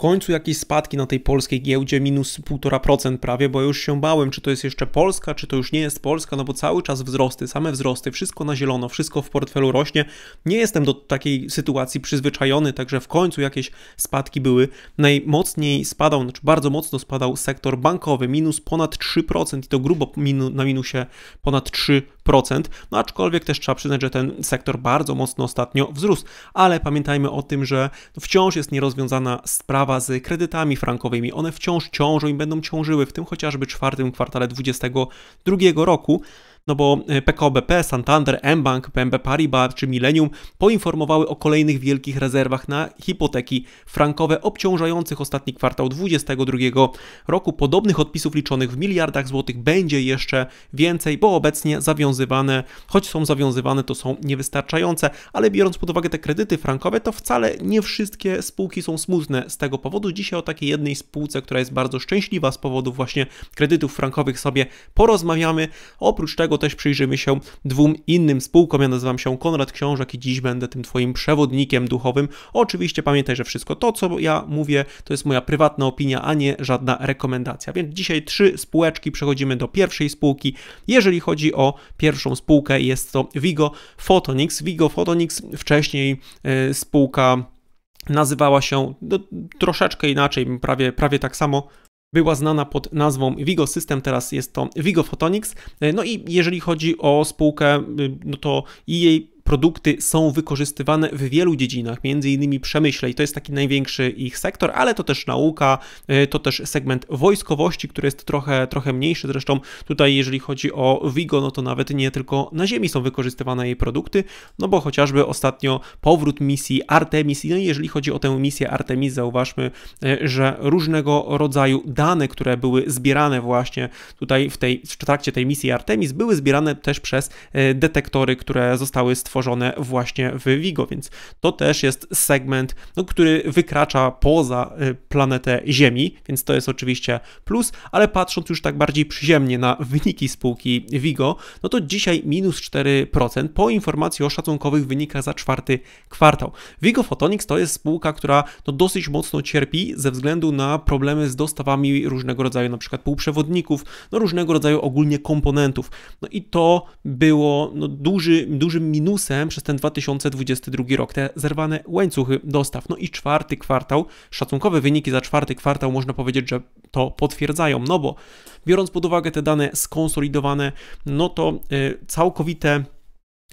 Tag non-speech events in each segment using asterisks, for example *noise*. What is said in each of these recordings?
końcu jakieś spadki na tej polskiej giełdzie, minus 1,5% prawie, bo już się bałem, czy to jest jeszcze Polska, czy to już nie jest Polska, no bo cały czas wzrosty, same wzrosty, wszystko na zielono, wszystko w portfelu rośnie. Nie jestem do takiej sytuacji przyzwyczajony, także w końcu jakieś spadki były. Najmocniej spadał, znaczy bardzo mocno spadał sektor bankowy, minus ponad 3% i to grubo minu, na minusie ponad 3%. No aczkolwiek też trzeba przyznać, że ten sektor bardzo mocno ostatnio wzrósł, ale pamiętajmy o tym, że wciąż jest nierozwiązana sprawa sprawa z kredytami frankowymi. One wciąż ciążą i będą ciążyły, w tym chociażby czwartym kwartale 2022 roku no bo Pkobp, e, Santander, mBank, PMB Paribas czy Millennium poinformowały o kolejnych wielkich rezerwach na hipoteki frankowe obciążających ostatni kwartał 2022 roku. Podobnych odpisów liczonych w miliardach złotych będzie jeszcze więcej, bo obecnie zawiązywane, choć są zawiązywane, to są niewystarczające, ale biorąc pod uwagę te kredyty frankowe, to wcale nie wszystkie spółki są smutne z tego powodu. Dzisiaj o takiej jednej spółce, która jest bardzo szczęśliwa z powodu właśnie kredytów frankowych sobie porozmawiamy. Oprócz tego tego też przyjrzymy się dwóm innym spółkom. Ja nazywam się Konrad Książak i dziś będę tym Twoim przewodnikiem duchowym. Oczywiście pamiętaj, że wszystko to, co ja mówię, to jest moja prywatna opinia, a nie żadna rekomendacja. Więc dzisiaj trzy spółeczki, przechodzimy do pierwszej spółki. Jeżeli chodzi o pierwszą spółkę, jest to Vigo Photonics. Vigo Photonics wcześniej e, spółka nazywała się no, troszeczkę inaczej, prawie, prawie tak samo, była znana pod nazwą Vigo System, teraz jest to Vigo Photonics. E, no i jeżeli chodzi o spółkę, y, no to jej produkty są wykorzystywane w wielu dziedzinach, między innymi przemyśle i to jest taki największy ich sektor, ale to też nauka, y, to też segment wojskowości, który jest trochę, trochę mniejszy. Zresztą tutaj, jeżeli chodzi o Vigo, no to nawet nie tylko na Ziemi są wykorzystywane jej produkty, no bo chociażby ostatnio powrót misji Artemis, no i jeżeli chodzi o tę misję Artemis, zauważmy, y, że różnego rodzaju dane, które były zbierane właśnie tutaj w, tej, w trakcie tej misji Artemis, były zbierane też przez y, detektory, które zostały stworzone tworzone właśnie w Vigo, więc to też jest segment, no, który wykracza poza y, planetę Ziemi, więc to jest oczywiście plus, ale patrząc już tak bardziej przyziemnie na wyniki spółki Vigo, no to dzisiaj minus 4% po informacji o szacunkowych wynikach za czwarty kwartał. Vigo Photonics to jest spółka, która no, dosyć mocno cierpi ze względu na problemy z dostawami różnego rodzaju na przykład półprzewodników, no różnego rodzaju ogólnie komponentów. No i to było no, duży, dużym minusem przez ten 2022 rok, te zerwane łańcuchy dostaw. No i czwarty kwartał, szacunkowe wyniki za czwarty kwartał można powiedzieć, że to potwierdzają, no bo biorąc pod uwagę te dane skonsolidowane, no to y, całkowite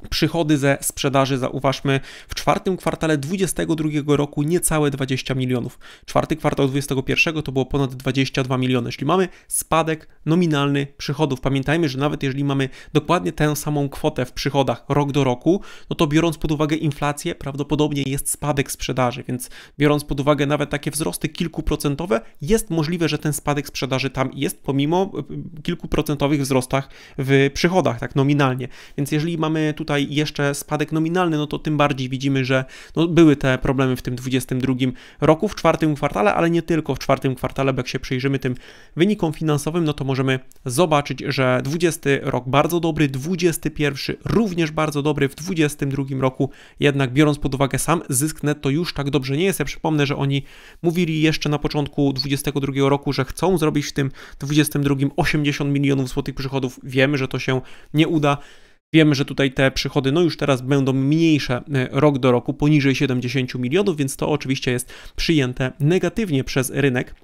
Przychody ze sprzedaży, zauważmy, w czwartym kwartale 2022 roku niecałe 20 milionów. Czwarty kwartał 2021 to było ponad 22 miliony, czyli mamy spadek nominalny przychodów. Pamiętajmy, że nawet jeżeli mamy dokładnie tę samą kwotę w przychodach rok do roku, no to biorąc pod uwagę inflację, prawdopodobnie jest spadek sprzedaży, więc biorąc pod uwagę nawet takie wzrosty kilkuprocentowe, jest możliwe, że ten spadek sprzedaży tam jest, pomimo e, e, kilkuprocentowych wzrostach w przychodach, tak nominalnie. Więc jeżeli mamy tutaj tutaj jeszcze spadek nominalny, no to tym bardziej widzimy, że no, były te problemy w tym 22 roku, w czwartym kwartale, ale nie tylko w czwartym kwartale, bo jak się przyjrzymy tym wynikom finansowym, no to możemy zobaczyć, że 20 rok bardzo dobry, 21 również bardzo dobry, w 22 roku jednak biorąc pod uwagę sam zysk netto już tak dobrze nie jest. Ja przypomnę, że oni mówili jeszcze na początku 22 roku, że chcą zrobić w tym 22 80 milionów złotych przychodów. Wiemy, że to się nie uda. Wiemy, że tutaj te przychody no już teraz będą mniejsze e, rok do roku, poniżej 70 milionów, więc to oczywiście jest przyjęte negatywnie przez rynek.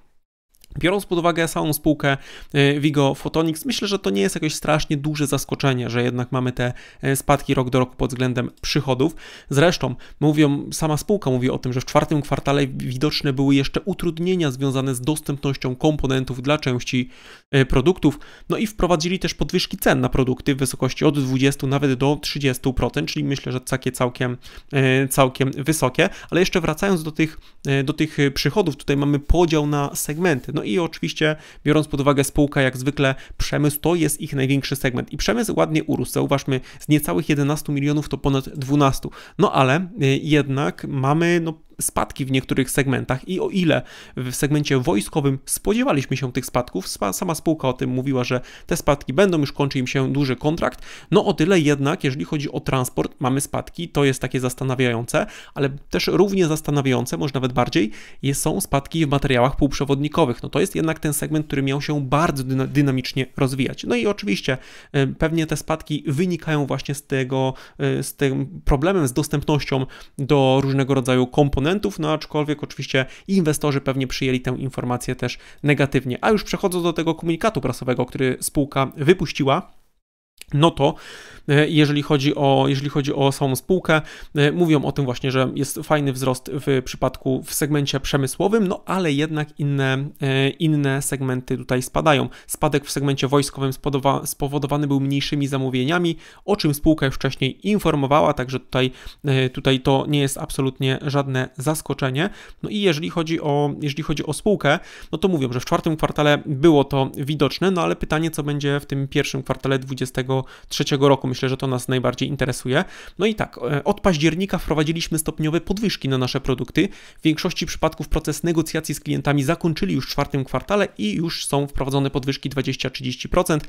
Biorąc pod uwagę samą spółkę y, Vigo Photonics, myślę, że to nie jest jakieś strasznie duże zaskoczenie, że jednak mamy te y, spadki rok do roku pod względem przychodów. Zresztą mówią, sama spółka mówi o tym, że w czwartym kwartale widoczne były jeszcze utrudnienia związane z dostępnością komponentów dla części y, produktów, no i wprowadzili też podwyżki cen na produkty w wysokości od 20 nawet do 30%, czyli myślę, że takie całkiem, całkiem wysokie. Ale jeszcze wracając do tych, do tych przychodów, tutaj mamy podział na segmenty. No i oczywiście, biorąc pod uwagę spółka, jak zwykle przemysł to jest ich największy segment. I przemysł ładnie urósł, zauważmy, z niecałych 11 milionów to ponad 12. No ale y, jednak mamy no, spadki w niektórych segmentach i o ile w segmencie wojskowym spodziewaliśmy się tych spadków, sama spółka o tym mówiła, że te spadki będą, już kończy im się duży kontrakt, no o tyle jednak, jeżeli chodzi o transport, mamy spadki, to jest takie zastanawiające, ale też równie zastanawiające, może nawet bardziej, są spadki w materiałach półprzewodnikowych. No to jest jednak ten segment, który miał się bardzo dynamicznie rozwijać. No i oczywiście y, pewnie te spadki wynikają właśnie z tego, y, z tym problemem z dostępnością do różnego rodzaju komponentów, no aczkolwiek oczywiście inwestorzy pewnie przyjęli tę informację też negatywnie. A już przechodzę do tego komunikatu prasowego, który spółka wypuściła, no to e, jeżeli chodzi, o, jeżeli chodzi o samą spółkę, e, mówią o tym właśnie, że jest fajny wzrost w przypadku w segmencie przemysłowym, no ale jednak inne, e, inne segmenty tutaj spadają. Spadek w segmencie wojskowym spodowa, spowodowany był mniejszymi zamówieniami, o czym spółka już wcześniej informowała, także tutaj, tutaj to nie jest absolutnie żadne zaskoczenie. No i jeżeli chodzi o, jeżeli chodzi o spółkę, no to mówią, że w czwartym kwartale było to widoczne, no ale pytanie, co będzie w tym pierwszym kwartale 20 2023 roku. Myślę, że to nas najbardziej interesuje. No i tak, e, od października wprowadziliśmy stopniowe podwyżki na nasze produkty. W większości przypadków proces negocjacji z klientami zakończyli już w czwartym kwartale i już są wprowadzone podwyżki 20-30%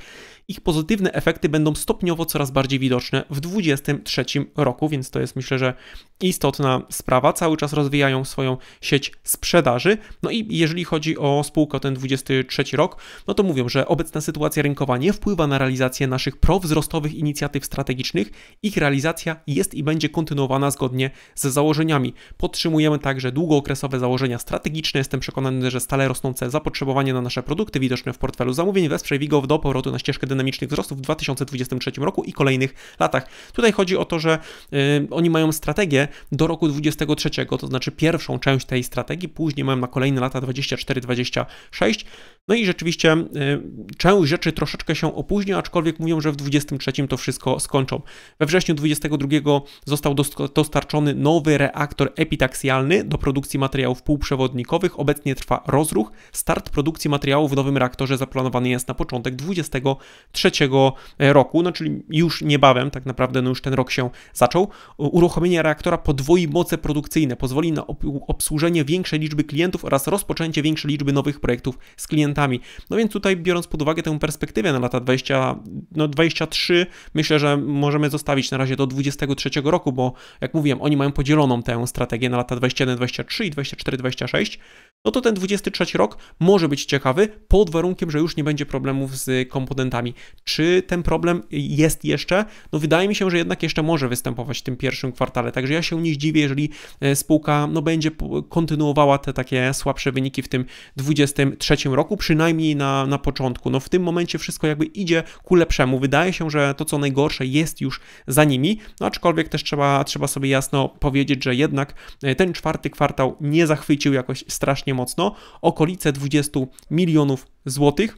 ich pozytywne efekty będą stopniowo coraz bardziej widoczne w 2023 roku, więc to jest myślę, że istotna sprawa. Cały czas rozwijają swoją sieć sprzedaży. No i jeżeli chodzi o spółkę, o ten 2023 rok, no to mówią, że obecna sytuacja rynkowa nie wpływa na realizację naszych prowzrostowych inicjatyw strategicznych. Ich realizacja jest i będzie kontynuowana zgodnie z założeniami. Podtrzymujemy także długookresowe założenia strategiczne. Jestem przekonany, że stale rosnące zapotrzebowanie na nasze produkty widoczne w portfelu zamówień wesprze Wigo do powrotu na ścieżkę dynamicznych wzrostów w 2023 roku i kolejnych latach. Tutaj chodzi o to, że y, oni mają strategię do roku 2023, to znaczy pierwszą część tej strategii, później mają na kolejne lata 24-26 no i rzeczywiście y, część rzeczy troszeczkę się opóźnia, aczkolwiek mówią, że w 2023 to wszystko skończą. We wrześniu 2022 został dostarczony nowy reaktor epitaksjalny do produkcji materiałów półprzewodnikowych. Obecnie trwa rozruch. Start produkcji materiałów w nowym reaktorze zaplanowany jest na początek 2023 roku, no czyli już niebawem, tak naprawdę no już ten rok się zaczął. Uruchomienie reaktora podwoi moce produkcyjne, pozwoli na obsłużenie większej liczby klientów oraz rozpoczęcie większej liczby nowych projektów z klientami klientami. No więc tutaj biorąc pod uwagę tę perspektywę na lata 20, no 23, myślę, że możemy zostawić na razie do 23 roku, bo jak mówiłem, oni mają podzieloną tę strategię na lata 21, 23 i 24, 26. No to ten 23 rok może być ciekawy pod warunkiem, że już nie będzie problemów z komponentami. Czy ten problem jest jeszcze? No wydaje mi się, że jednak jeszcze może występować w tym pierwszym kwartale. Także ja się nie zdziwię, jeżeli e, spółka no, będzie kontynuowała te takie słabsze wyniki w tym 23 roku przynajmniej na, na początku. No w tym momencie wszystko jakby idzie ku lepszemu. Wydaje się, że to co najgorsze jest już za nimi, no aczkolwiek też trzeba, trzeba sobie jasno powiedzieć, że jednak e, ten czwarty kwartał nie zachwycił jakoś strasznie mocno. Okolice 20 milionów złotych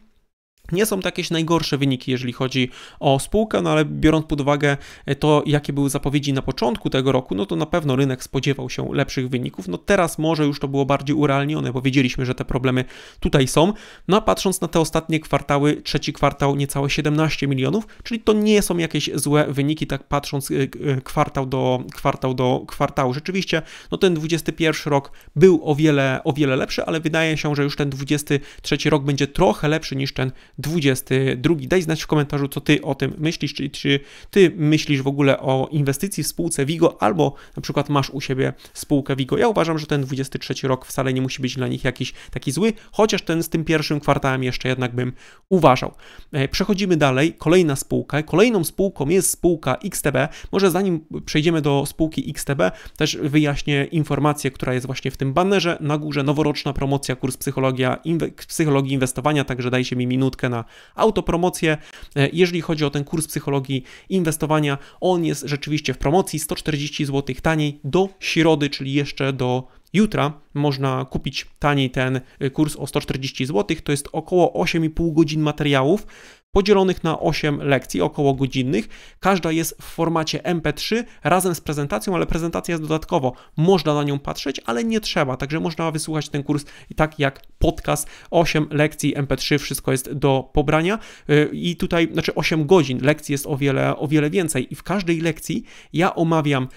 nie są to jakieś najgorsze wyniki, jeżeli chodzi o spółkę, no ale biorąc pod uwagę e, to, jakie były zapowiedzi na początku tego roku, no to na pewno rynek spodziewał się lepszych wyników. No teraz może już to było bardziej urealnione, bo wiedzieliśmy, że te problemy tutaj są. No a patrząc na te ostatnie kwartały, trzeci kwartał niecałe 17 milionów, czyli to nie są jakieś złe wyniki, tak patrząc e, e, kwartał do kwartał do kwartału. Rzeczywiście, no ten 21 rok był o wiele, o wiele lepszy, ale wydaje się, że już ten 23 rok będzie trochę lepszy niż ten 22. Daj znać w komentarzu, co ty o tym myślisz, czyli czy ty myślisz w ogóle o inwestycji w spółce Vigo, albo na przykład masz u siebie spółkę Vigo. Ja uważam, że ten 23 rok wcale nie musi być dla nich jakiś taki zły, chociaż ten z tym pierwszym kwartałem jeszcze jednak bym uważał. E, przechodzimy dalej, kolejna spółka. Kolejną spółką jest spółka XTB. Może zanim przejdziemy do spółki XTB, też wyjaśnię informację, która jest właśnie w tym bannerze. Na górze noworoczna promocja, kurs psychologia, inwe, psychologii inwestowania, także dajcie mi minutkę troszeczkę na autopromocję. E, jeżeli chodzi o ten kurs psychologii inwestowania, on jest rzeczywiście w promocji 140 zł taniej do środy, czyli jeszcze do Jutra można kupić taniej ten y, kurs o 140 zł, to jest około 8,5 godzin materiałów podzielonych na 8 lekcji około godzinnych. Każda jest w formacie MP3 razem z prezentacją, ale prezentacja jest dodatkowo. Można na nią patrzeć, ale nie trzeba, także można wysłuchać ten kurs i tak jak podcast 8 lekcji MP3, wszystko jest do pobrania y, i tutaj znaczy 8 godzin lekcji jest o wiele o wiele więcej i w każdej lekcji ja omawiam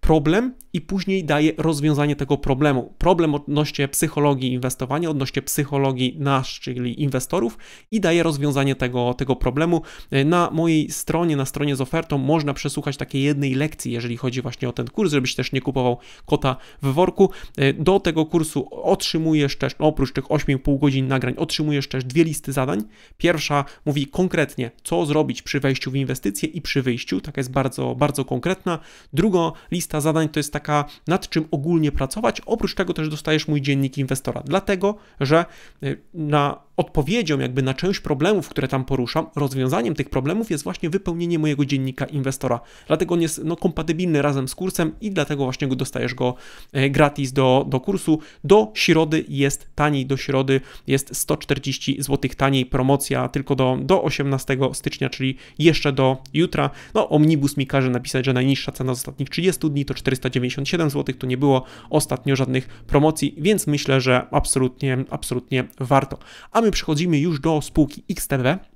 problem i później daje rozwiązanie tego problemu. Problem odnośnie psychologii inwestowania, odnośnie psychologii nasz czyli inwestorów i daje rozwiązanie tego, tego problemu. E, na mojej stronie, na stronie z ofertą można przesłuchać takiej jednej lekcji, jeżeli chodzi właśnie o ten kurs, żebyś też nie kupował kota w worku. E, do tego kursu otrzymujesz też, no oprócz tych 8,5 godzin nagrań, otrzymujesz też dwie listy zadań. Pierwsza mówi konkretnie, co zrobić przy wejściu w inwestycje i przy wyjściu, taka jest bardzo, bardzo konkretna. Druga lista zadań to jest taka taka, nad czym ogólnie pracować. Oprócz tego też dostajesz mój dziennik inwestora, dlatego że y, na odpowiedzią jakby na część problemów, które tam poruszam, rozwiązaniem tych problemów jest właśnie wypełnienie mojego dziennika inwestora. Dlatego on jest no, kompatybilny razem z kursem i dlatego właśnie go dostajesz go e, gratis do, do kursu. Do środy jest taniej, do środy jest 140 zł taniej, promocja tylko do, do 18 stycznia, czyli jeszcze do jutra. No Omnibus mi każe napisać, że najniższa cena z ostatnich 30 dni to 497 zł, tu nie było ostatnio żadnych promocji, więc myślę, że absolutnie, absolutnie warto. A my przychodzimy już do spółki XTB,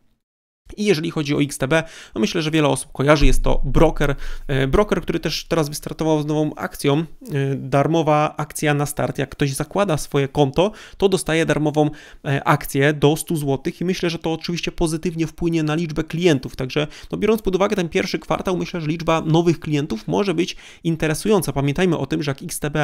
i jeżeli chodzi o XTB, no myślę, że wiele osób kojarzy, jest to broker. E, broker, który też teraz wystartował z nową akcją, e, darmowa akcja na start. Jak ktoś zakłada swoje konto, to dostaje darmową e, akcję do 100 zł i myślę, że to oczywiście pozytywnie wpłynie na liczbę klientów. Także no biorąc pod uwagę ten pierwszy kwartał, myślę, że liczba nowych klientów może być interesująca. Pamiętajmy o tym, że jak XTB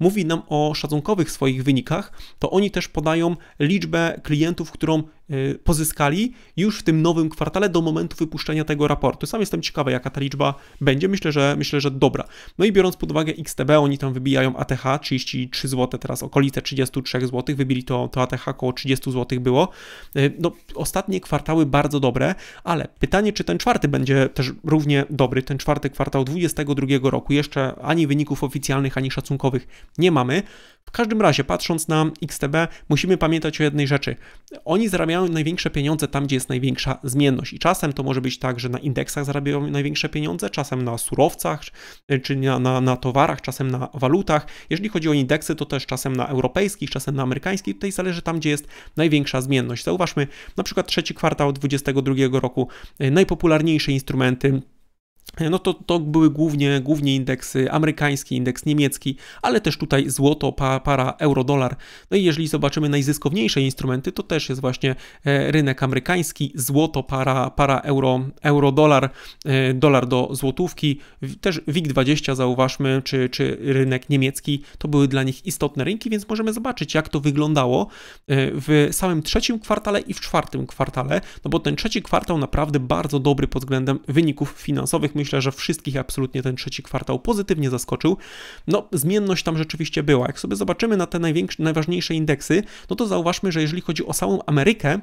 mówi nam o szacunkowych swoich wynikach, to oni też podają liczbę klientów, którą Y, pozyskali już w tym nowym kwartale do momentu wypuszczenia tego raportu. Sam jestem ciekawy, jaka ta liczba będzie. Myślę, że myślę, że dobra. No i biorąc pod uwagę XTB, oni tam wybijają ATH 33 zł, teraz okolice 33 zł, wybili to, to ATH około 30 zł było. Y, no, ostatnie kwartały bardzo dobre, ale pytanie, czy ten czwarty będzie też równie dobry, ten czwarty kwartał 2022 roku. Jeszcze ani wyników oficjalnych, ani szacunkowych nie mamy. W każdym razie, patrząc na XTB, musimy pamiętać o jednej rzeczy. Oni zarabiają zarabiają największe pieniądze tam, gdzie jest największa zmienność. I czasem to może być tak, że na indeksach zarabiają największe pieniądze, czasem na surowcach, czy na, na, na towarach, czasem na walutach. Jeżeli chodzi o indeksy, to też czasem na europejskich, czasem na amerykańskich. Tutaj zależy tam, gdzie jest największa zmienność. Zauważmy, na przykład trzeci kwartał 2022 roku e, najpopularniejsze instrumenty no to, to były głównie, głównie indeksy amerykański, indeks niemiecki, ale też tutaj złoto, pa, para, euro, dolar. No i jeżeli zobaczymy najzyskowniejsze instrumenty, to też jest właśnie e, rynek amerykański, złoto, para, para euro, euro, dolar, e, dolar do złotówki, też WIG20 zauważmy, czy, czy rynek niemiecki, to były dla nich istotne rynki, więc możemy zobaczyć, jak to wyglądało e, w samym trzecim kwartale i w czwartym kwartale, no bo ten trzeci kwartał naprawdę bardzo dobry pod względem wyników finansowych, myślę, że wszystkich absolutnie ten trzeci kwartał pozytywnie zaskoczył. No, zmienność tam rzeczywiście była. Jak sobie zobaczymy na te najważniejsze indeksy, no to zauważmy, że jeżeli chodzi o samą Amerykę,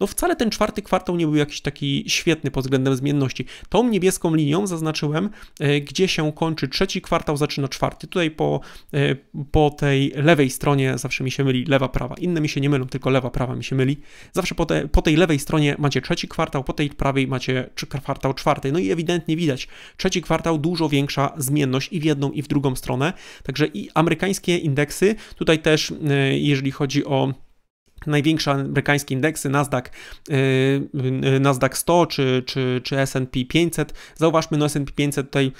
no wcale ten czwarty kwartał nie był jakiś taki świetny pod względem zmienności. Tą niebieską linią zaznaczyłem, e, gdzie się kończy trzeci kwartał, zaczyna czwarty. Tutaj po, e, po tej lewej stronie zawsze mi się myli lewa, prawa. Inne mi się nie mylą, tylko lewa, prawa mi się myli. Zawsze po, te, po tej lewej stronie macie trzeci kwartał, po tej prawej macie kwartał czwarty. No i ewidentnie widać, widać. Trzeci kwartał dużo większa zmienność i w jedną, i w drugą stronę. Także i amerykańskie indeksy, tutaj też y, jeżeli chodzi o największe amerykańskie indeksy Nasdaq, y, y, Nasdaq 100 czy, czy, czy S&P 500. Zauważmy, no S&P 500 tutaj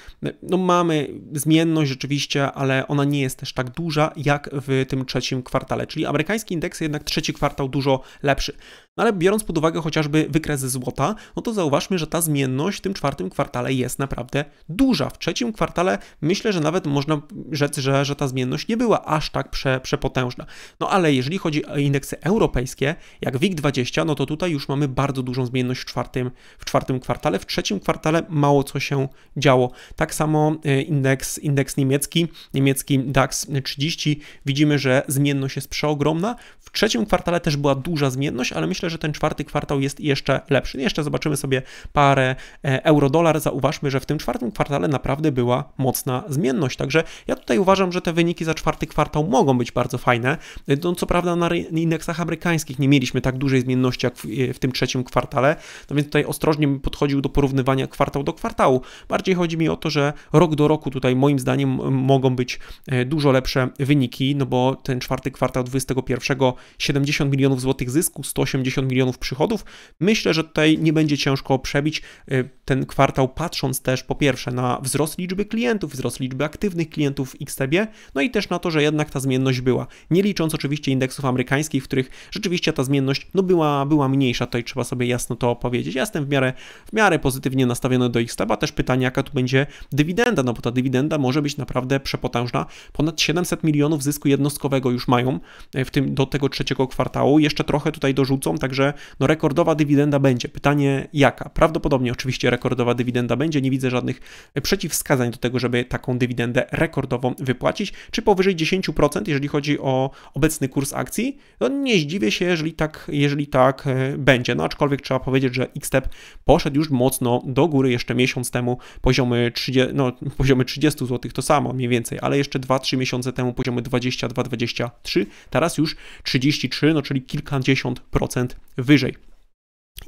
no mamy zmienność rzeczywiście, ale ona nie jest też tak duża jak w tym trzecim kwartale, czyli amerykański indeks jednak trzeci kwartał dużo lepszy. No, ale biorąc pod uwagę chociażby wykres złota, no to zauważmy, że ta zmienność w tym czwartym kwartale jest naprawdę duża. W trzecim kwartale myślę, że nawet można rzec, że, że ta zmienność nie była aż tak prze, przepotężna. No ale jeżeli chodzi o indeksy euro, europejskie, jak WIG20, no to tutaj już mamy bardzo dużą zmienność w czwartym, w czwartym kwartale. W trzecim kwartale mało co się działo. Tak samo e, indeks, indeks niemiecki, niemiecki DAX 30, widzimy, że zmienność jest przeogromna. W trzecim kwartale też była duża zmienność, ale myślę, że ten czwarty kwartał jest jeszcze lepszy. No jeszcze zobaczymy sobie parę e, euro-dolar. Zauważmy, że w tym czwartym kwartale naprawdę była mocna zmienność. Także ja tutaj uważam, że te wyniki za czwarty kwartał mogą być bardzo fajne. No, co prawda na indeksach rynkach amerykańskich nie mieliśmy tak dużej zmienności jak w, e, w tym trzecim kwartale, no więc tutaj ostrożnie bym podchodził do porównywania kwartał do kwartału. Bardziej chodzi mi o to, że rok do roku tutaj moim zdaniem mogą być e, dużo lepsze wyniki, no bo ten czwarty kwartał 21 70 milionów złotych zysku, 180 milionów przychodów. Myślę, że tutaj nie będzie ciężko przebić e, ten kwartał, patrząc też po pierwsze na wzrost liczby klientów, wzrost liczby aktywnych klientów w XTB, no i też na to, że jednak ta zmienność była. Nie licząc oczywiście indeksów amerykańskich, w których Rzeczywiście ta zmienność no była, była mniejsza, tutaj trzeba sobie jasno to powiedzieć. Ja jestem w miarę, w miarę pozytywnie nastawiony do ich staba. Też pytanie, jaka tu będzie dywidenda, no bo ta dywidenda może być naprawdę przepotężna. Ponad 700 milionów zysku jednostkowego już mają e, w tym do tego trzeciego kwartału. Jeszcze trochę tutaj dorzucą, także no rekordowa dywidenda będzie. Pytanie jaka? Prawdopodobnie oczywiście rekordowa dywidenda będzie. Nie widzę żadnych przeciwwskazań do tego, żeby taką dywidendę rekordową wypłacić. Czy powyżej 10%, jeżeli chodzi o obecny kurs akcji? No nie nie zdziwię się, jeżeli tak, jeżeli tak e, będzie. No aczkolwiek trzeba powiedzieć, że Xtep poszedł już mocno do góry jeszcze miesiąc temu, poziomy 30, no, *laughs* poziomy 30 zł to samo mniej więcej, ale jeszcze 2-3 miesiące temu poziomy 22-23, teraz już 33, no czyli kilkadziesiąt procent wyżej.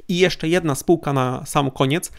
I jeszcze jedna spółka na sam koniec,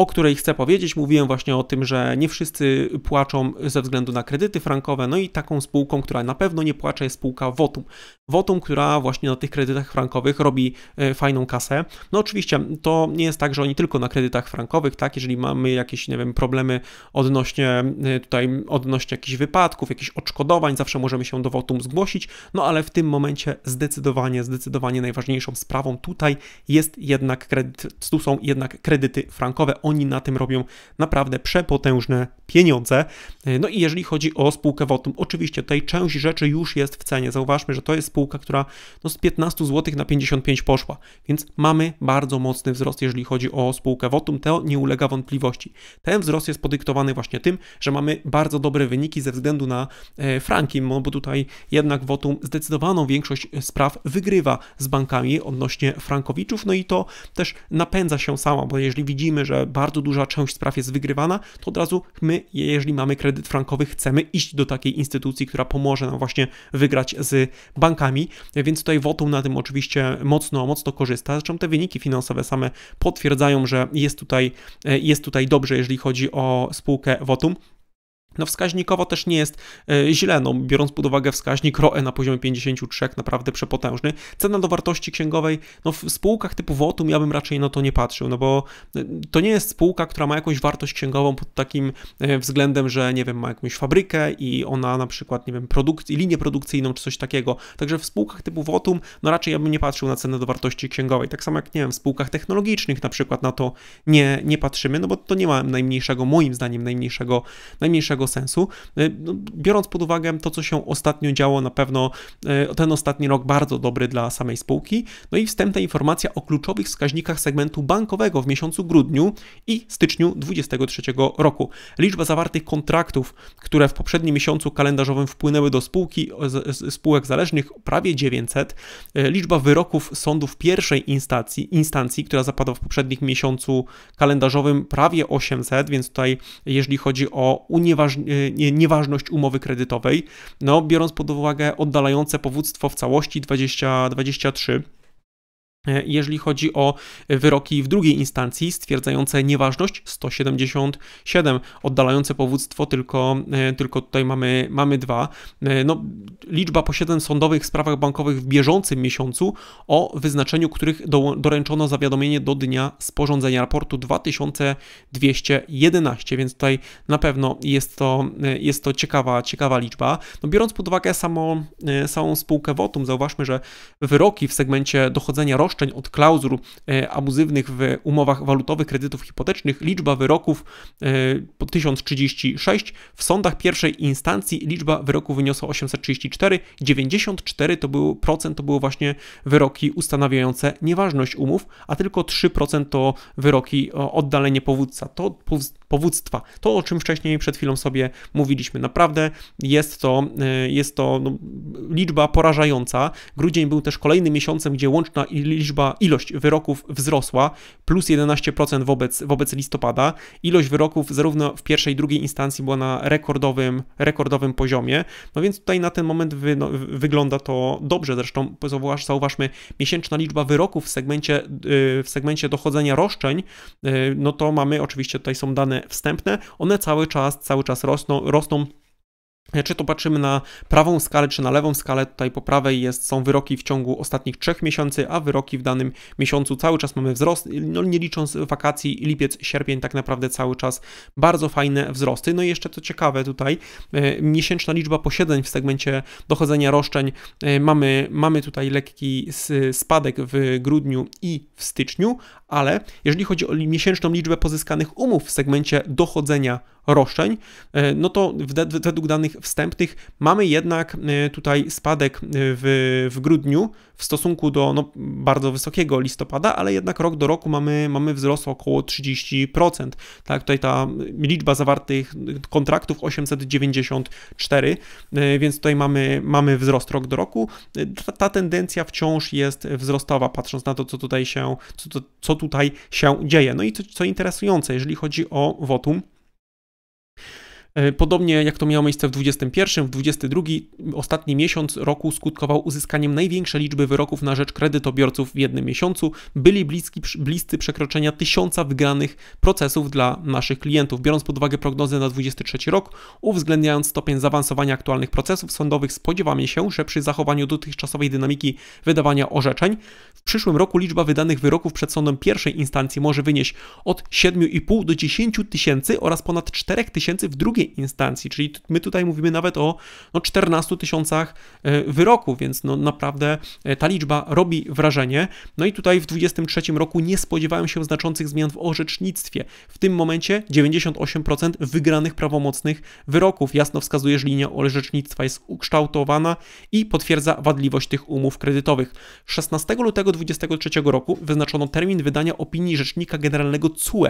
o której chcę powiedzieć. Mówiłem właśnie o tym, że nie wszyscy płaczą ze względu na kredyty frankowe, no i taką spółką, która na pewno nie płacze jest spółka Votum. Votum, która właśnie na tych kredytach frankowych robi e, fajną kasę. No oczywiście to nie jest tak, że oni tylko na kredytach frankowych, tak, jeżeli mamy jakieś, nie wiem, problemy odnośnie e, tutaj, odnośnie jakichś wypadków, jakichś odszkodowań, zawsze możemy się do Votum zgłosić, no ale w tym momencie zdecydowanie, zdecydowanie najważniejszą sprawą tutaj jest jednak kredyt, tu są jednak kredyty frankowe, oni na tym robią naprawdę przepotężne pieniądze. E, no i jeżeli chodzi o spółkę Votum, oczywiście tutaj część rzeczy już jest w cenie. Zauważmy, że to jest spółka, która no z 15 zł na 55 poszła, więc mamy bardzo mocny wzrost, jeżeli chodzi o spółkę Votum. To nie ulega wątpliwości. Ten wzrost jest podyktowany właśnie tym, że mamy bardzo dobre wyniki ze względu na e, franki, no bo tutaj jednak Votum zdecydowaną większość spraw wygrywa z bankami odnośnie frankowiczów, no i to też napędza się sama, bo jeżeli widzimy, że bardzo duża część spraw jest wygrywana, to od razu my, jeżeli mamy kredyt frankowy, chcemy iść do takiej instytucji, która pomoże nam właśnie wygrać z bankami, więc tutaj wotum na tym oczywiście mocno, mocno korzysta, zresztą te wyniki finansowe same potwierdzają, że jest tutaj, e, jest tutaj dobrze, jeżeli chodzi o spółkę wotum. No wskaźnikowo też nie jest e, źle, no, biorąc pod uwagę wskaźnik ROE na poziomie 53, naprawdę przepotężny. Cena do wartości księgowej, no w spółkach typu wotum ja bym raczej na to nie patrzył, no bo e, to nie jest spółka, która ma jakąś wartość księgową pod takim e, względem, że nie wiem, ma jakąś fabrykę i ona na przykład, nie wiem, produk- linię produkcyjną czy coś takiego. Także w spółkach typu wotum no raczej ja bym nie patrzył na cenę do wartości księgowej. Tak samo jak, nie wiem, w spółkach technologicznych na przykład na to nie, nie patrzymy, no bo to nie ma najmniejszego, moim zdaniem, najmniejszego, najmniejszego sensu. Y, no, biorąc pod uwagę to, co się ostatnio działo, na pewno y, ten ostatni rok bardzo dobry dla samej spółki. No i wstępna informacja o kluczowych wskaźnikach segmentu bankowego w miesiącu grudniu i styczniu 2023 roku. Liczba zawartych kontraktów, które w poprzednim miesiącu kalendarzowym wpłynęły do spółki, spółek zależnych prawie 900, y, liczba wyroków sądów pierwszej instancji, instancji która zapadła w poprzednim miesiącu kalendarzowym prawie 800, więc tutaj jeśli chodzi o unieważnienie nieważność umowy kredytowej, no biorąc pod uwagę oddalające powództwo w całości 2023. E, jeżeli chodzi o e, wyroki w drugiej instancji stwierdzające nieważność 177, oddalające powództwo tylko, e, tylko tutaj mamy, mamy dwa. No, liczba posiedzeń sądowych w sprawach bankowych w bieżącym miesiącu o wyznaczeniu których do, doręczono zawiadomienie do dnia sporządzenia raportu 2211, więc tutaj na pewno jest to, jest to ciekawa, ciekawa liczba. No, biorąc pod uwagę samo, samą spółkę Wotum, zauważmy, że wyroki w segmencie dochodzenia roszczeń roszczeń od klauzur e, abuzywnych w umowach walutowych kredytów hipotecznych, liczba wyroków 1036, e, w sądach pierwszej instancji liczba wyroków wyniosła 834, 94 to było, procent to były właśnie wyroki ustanawiające nieważność umów, a tylko 3% to wyroki oddalenie powództwa. To powództwa. To, o czym wcześniej przed chwilą sobie mówiliśmy. Naprawdę jest to, e, jest to no, liczba porażająca. Grudzień był też kolejnym miesiącem, gdzie łączna liczba, ilość wyroków wzrosła plus 11% wobec, wobec listopada. Ilość wyroków zarówno w pierwszej, i drugiej instancji była na rekordowym, rekordowym poziomie. No więc tutaj na ten moment wy, no, wygląda to dobrze. Zresztą zauważ, zauważmy, miesięczna liczba wyroków w segmencie, y, w segmencie dochodzenia roszczeń, y, no to mamy oczywiście tutaj są dane wstępne, one cały czas, cały czas rosną, rosną czy to patrzymy na prawą skalę, czy na lewą skalę, tutaj po prawej jest, są wyroki w ciągu ostatnich trzech miesięcy, a wyroki w danym miesiącu cały czas mamy wzrost, no nie licząc wakacji, lipiec, sierpień, tak naprawdę cały czas bardzo fajne wzrosty. No i jeszcze co ciekawe tutaj, e, miesięczna liczba posiedzeń w segmencie dochodzenia roszczeń, e, mamy, mamy tutaj lekki spadek w grudniu i w styczniu, ale jeżeli chodzi o miesięczną liczbę pozyskanych umów w segmencie dochodzenia roszczeń, roszczeń, e, no to według danych wstępnych mamy jednak e, tutaj spadek e, w, w grudniu w stosunku do no, bardzo wysokiego listopada, ale jednak rok do roku mamy, mamy wzrost około 30%. Tak, tutaj ta liczba zawartych kontraktów 894, więc tutaj mamy, mamy wzrost rok do roku. Ta, ta tendencja wciąż jest wzrostowa, patrząc na to, co tutaj się, co, co tutaj się dzieje. No i co, co interesujące, jeżeli chodzi o wotum, E, podobnie jak to miało miejsce w 21, w 22 ostatni miesiąc roku skutkował uzyskaniem największej liczby wyroków na rzecz kredytobiorców w jednym miesiącu. Byli bliski, bliscy przekroczenia tysiąca wygranych procesów dla naszych klientów. Biorąc pod uwagę prognozy na 23 rok, uwzględniając stopień zaawansowania aktualnych procesów sądowych, spodziewamy się, że przy zachowaniu dotychczasowej dynamiki wydawania orzeczeń, w przyszłym roku liczba wydanych wyroków przed sądem pierwszej instancji może wynieść od 7,5 do 10 tysięcy oraz ponad 4 tysięcy w drugiej drugiej instancji, czyli my tutaj mówimy nawet o no, 14 tysiącach e, wyroków, więc no, naprawdę e, ta liczba robi wrażenie. No i tutaj w 2023 roku nie spodziewałem się znaczących zmian w orzecznictwie. W tym momencie 98% wygranych prawomocnych wyroków jasno wskazuje, że linia orzecznictwa jest ukształtowana i potwierdza wadliwość tych umów kredytowych. 16 lutego 2023 roku wyznaczono termin wydania opinii Rzecznika Generalnego CUE.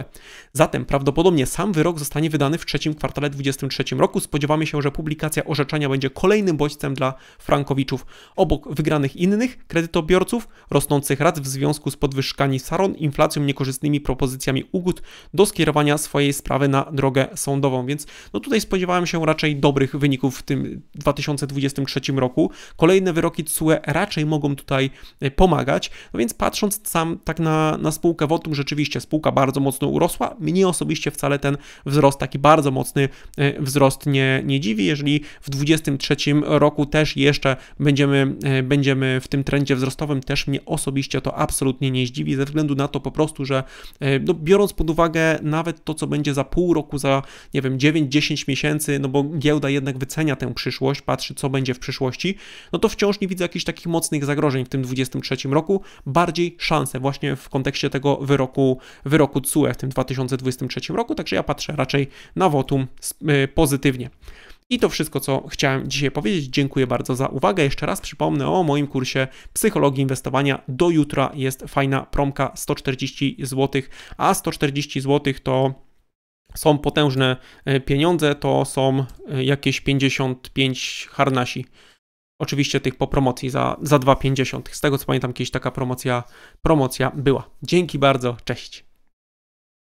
Zatem prawdopodobnie sam wyrok zostanie wydany w trzecim kwartale 2023 2023 roku. Spodziewamy się, że publikacja orzeczenia będzie kolejnym bodźcem dla frankowiczów. Obok wygranych innych kredytobiorców, rosnących rat w związku z podwyżkami saron, inflacją, niekorzystnymi propozycjami ugód do skierowania swojej sprawy na drogę sądową. Więc no tutaj spodziewałem się raczej dobrych wyników w tym 2023 roku. Kolejne wyroki CUE raczej mogą tutaj e, pomagać. No więc patrząc sam tak na, na spółkę Wotum, rzeczywiście spółka bardzo mocno urosła. Mnie osobiście wcale ten wzrost taki bardzo mocny Y, wzrost nie, nie dziwi. Jeżeli w 2023 roku też jeszcze będziemy, y, będziemy w tym trendzie wzrostowym, też mnie osobiście to absolutnie nie zdziwi, ze względu na to po prostu, że y, no, biorąc pod uwagę nawet to, co będzie za pół roku, za nie wiem, 9-10 miesięcy, no bo giełda jednak wycenia tę przyszłość, patrzy, co będzie w przyszłości, no to wciąż nie widzę jakichś takich mocnych zagrożeń w tym 2023 roku. Bardziej szanse właśnie w kontekście tego wyroku, wyroku TSUE w tym 2023 roku, także ja patrzę raczej na wotum z Y, pozytywnie. I to wszystko, co chciałem dzisiaj powiedzieć. Dziękuję bardzo za uwagę. Jeszcze raz przypomnę o moim kursie Psychologii Inwestowania. Do jutra jest fajna promka 140 zł, a 140 zł to są potężne y, pieniądze, to są y, jakieś 55 harnasi. Oczywiście tych po promocji za, za 2,50. Z tego co pamiętam, kiedyś taka promocja, promocja była. Dzięki bardzo, cześć.